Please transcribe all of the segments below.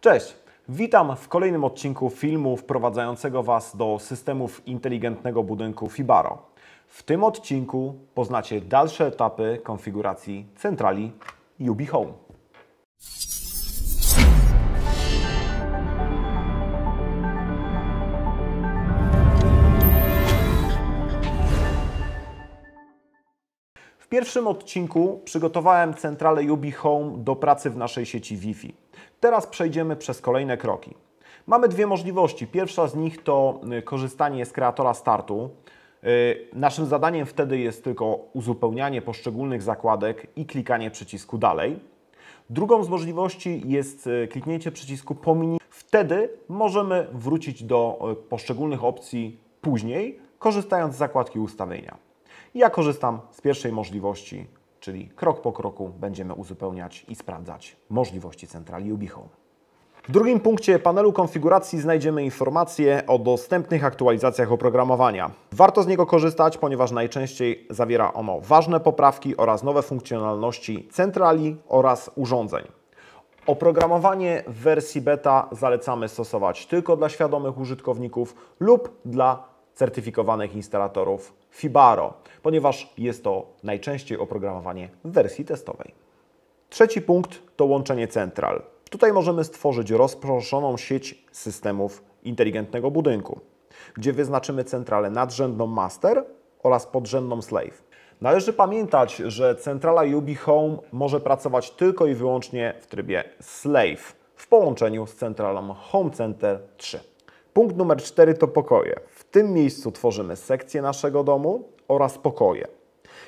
Cześć! Witam w kolejnym odcinku filmu wprowadzającego Was do systemów inteligentnego budynku Fibaro. W tym odcinku poznacie dalsze etapy konfiguracji centrali home. W pierwszym odcinku przygotowałem centralę UB Home do pracy w naszej sieci Wi-Fi. Teraz przejdziemy przez kolejne kroki. Mamy dwie możliwości. Pierwsza z nich to y, korzystanie z kreatora startu. Y, naszym zadaniem wtedy jest tylko uzupełnianie poszczególnych zakładek i klikanie przycisku dalej. Drugą z możliwości jest y, kliknięcie przycisku pomini. Wtedy możemy wrócić do poszczególnych opcji później, korzystając z zakładki ustawienia. Ja korzystam z pierwszej możliwości, czyli krok po kroku będziemy uzupełniać i sprawdzać możliwości centrali UbiHome. W drugim punkcie panelu konfiguracji znajdziemy informacje o dostępnych aktualizacjach oprogramowania. Warto z niego korzystać, ponieważ najczęściej zawiera ono ważne poprawki oraz nowe funkcjonalności centrali oraz urządzeń. Oprogramowanie w wersji beta zalecamy stosować tylko dla świadomych użytkowników lub dla certyfikowanych instalatorów Fibaro, ponieważ jest to najczęściej oprogramowanie w wersji testowej. Trzeci punkt to łączenie central. Tutaj możemy stworzyć rozproszoną sieć systemów inteligentnego budynku, gdzie wyznaczymy centralę nadrzędną master oraz podrzędną slave. Należy pamiętać, że centrala Yubi Home może pracować tylko i wyłącznie w trybie slave w połączeniu z centralą Home Center 3. Punkt numer cztery to pokoje. W tym miejscu tworzymy sekcję naszego domu oraz pokoje.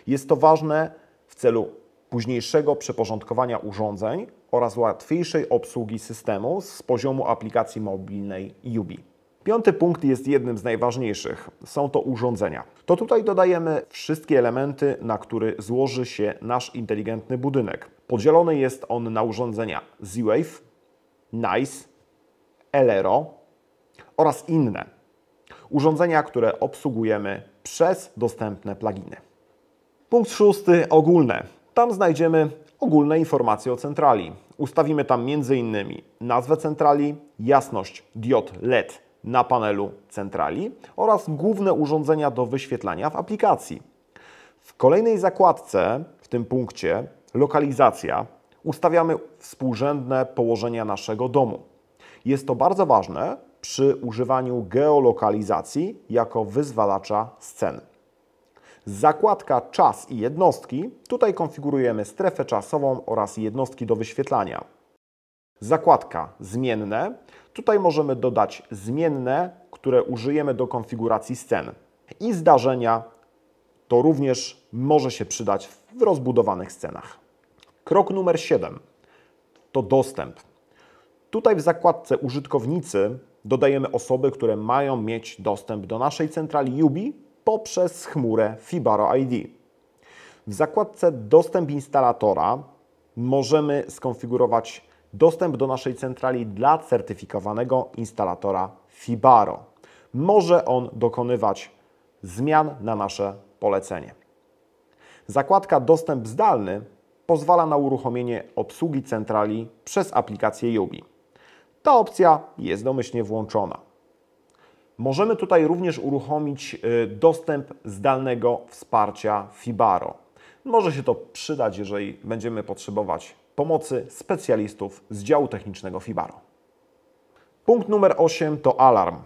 Jest to ważne w celu późniejszego przeporządkowania urządzeń oraz łatwiejszej obsługi systemu z poziomu aplikacji mobilnej Yubi. Piąty punkt jest jednym z najważniejszych. Są to urządzenia. To tutaj dodajemy wszystkie elementy, na które złoży się nasz inteligentny budynek. Podzielony jest on na urządzenia Z-Wave, NICE, Elero, oraz inne urządzenia, które obsługujemy przez dostępne pluginy. Punkt szósty ogólne. Tam znajdziemy ogólne informacje o centrali. Ustawimy tam m.in. nazwę centrali, jasność diod LED na panelu centrali oraz główne urządzenia do wyświetlania w aplikacji. W kolejnej zakładce, w tym punkcie, lokalizacja, ustawiamy współrzędne położenia naszego domu. Jest to bardzo ważne, przy używaniu geolokalizacji jako wyzwalacza scen. Zakładka Czas i jednostki. Tutaj konfigurujemy strefę czasową oraz jednostki do wyświetlania. Zakładka Zmienne. Tutaj możemy dodać zmienne, które użyjemy do konfiguracji scen. I zdarzenia to również może się przydać w rozbudowanych scenach. Krok numer 7 to dostęp. Tutaj w zakładce Użytkownicy dodajemy osoby, które mają mieć dostęp do naszej centrali Yubi poprzez chmurę Fibaro ID. W zakładce Dostęp instalatora możemy skonfigurować dostęp do naszej centrali dla certyfikowanego instalatora Fibaro. Może on dokonywać zmian na nasze polecenie. Zakładka Dostęp zdalny pozwala na uruchomienie obsługi centrali przez aplikację Yubi. Ta opcja jest domyślnie włączona. Możemy tutaj również uruchomić y, dostęp zdalnego wsparcia Fibaro. Może się to przydać, jeżeli będziemy potrzebować pomocy specjalistów z działu technicznego Fibaro. Punkt numer 8 to alarm.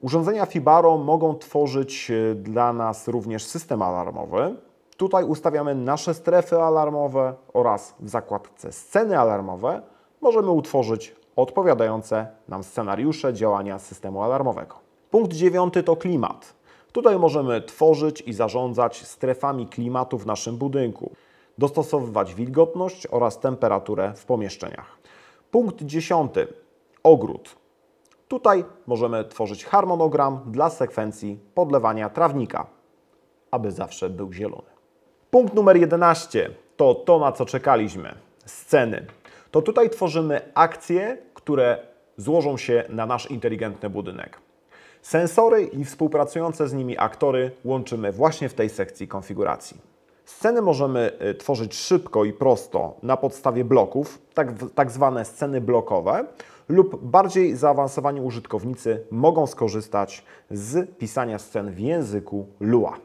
Urządzenia Fibaro mogą tworzyć y, dla nas również system alarmowy. Tutaj ustawiamy nasze strefy alarmowe oraz w zakładce sceny alarmowe możemy utworzyć odpowiadające nam scenariusze działania systemu alarmowego. Punkt dziewiąty to klimat. Tutaj możemy tworzyć i zarządzać strefami klimatu w naszym budynku, dostosowywać wilgotność oraz temperaturę w pomieszczeniach. Punkt dziesiąty ogród. Tutaj możemy tworzyć harmonogram dla sekwencji podlewania trawnika, aby zawsze był zielony. Punkt numer 11 to to, na co czekaliśmy sceny to tutaj tworzymy akcje, które złożą się na nasz inteligentny budynek. Sensory i współpracujące z nimi aktory łączymy właśnie w tej sekcji konfiguracji. Sceny możemy y, tworzyć szybko i prosto na podstawie bloków, tak, tak zwane sceny blokowe, lub bardziej zaawansowani użytkownicy mogą skorzystać z pisania scen w języku Lua.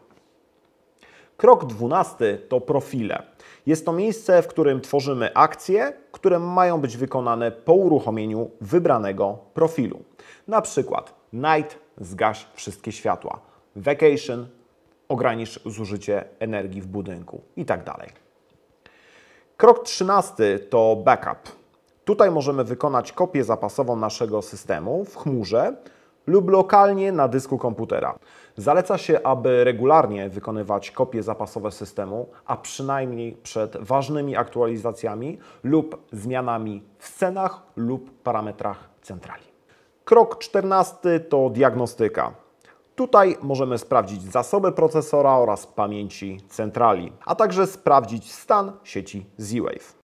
Krok dwunasty to profile. Jest to miejsce, w którym tworzymy akcje, które mają być wykonane po uruchomieniu wybranego profilu. Na przykład Night zgaś wszystkie światła, Vacation ogranicz zużycie energii w budynku itd. Tak Krok 13 to backup. Tutaj możemy wykonać kopię zapasową naszego systemu w chmurze lub lokalnie na dysku komputera. Zaleca się, aby regularnie wykonywać kopie zapasowe systemu, a przynajmniej przed ważnymi aktualizacjami lub zmianami w scenach lub parametrach centrali. Krok 14 to diagnostyka. Tutaj możemy sprawdzić zasoby procesora oraz pamięci centrali, a także sprawdzić stan sieci Z-Wave.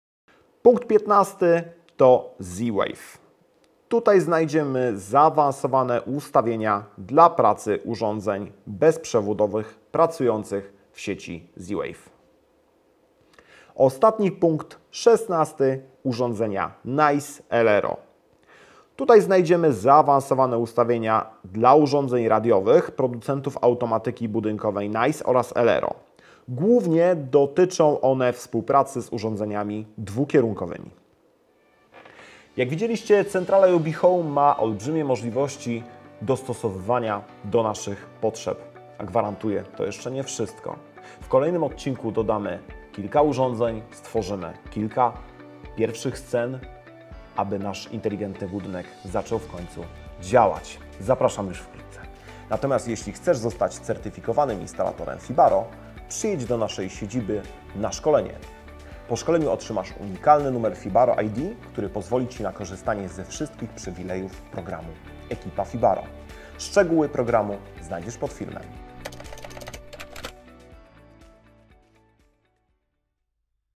Punkt 15 to Z-Wave. Tutaj znajdziemy zaawansowane ustawienia dla pracy urządzeń bezprzewodowych pracujących w sieci Z-Wave. Ostatni punkt, szesnasty, urządzenia NICE LRO. Tutaj znajdziemy zaawansowane ustawienia dla urządzeń radiowych producentów automatyki budynkowej NICE oraz LRO. Głównie dotyczą one współpracy z urządzeniami dwukierunkowymi. Jak widzieliście, centrala Yobi Home ma olbrzymie możliwości dostosowywania do naszych potrzeb. A gwarantuję, to jeszcze nie wszystko. W kolejnym odcinku dodamy kilka urządzeń, stworzymy kilka pierwszych scen, aby nasz inteligentny budynek zaczął w końcu działać. Zapraszam już wkrótce. Natomiast jeśli chcesz zostać certyfikowanym instalatorem Fibaro, przyjedź do naszej siedziby na szkolenie. Po szkoleniu otrzymasz unikalny numer Fibaro ID, który pozwoli Ci na korzystanie ze wszystkich przywilejów programu Ekipa Fibaro. Szczegóły programu znajdziesz pod filmem.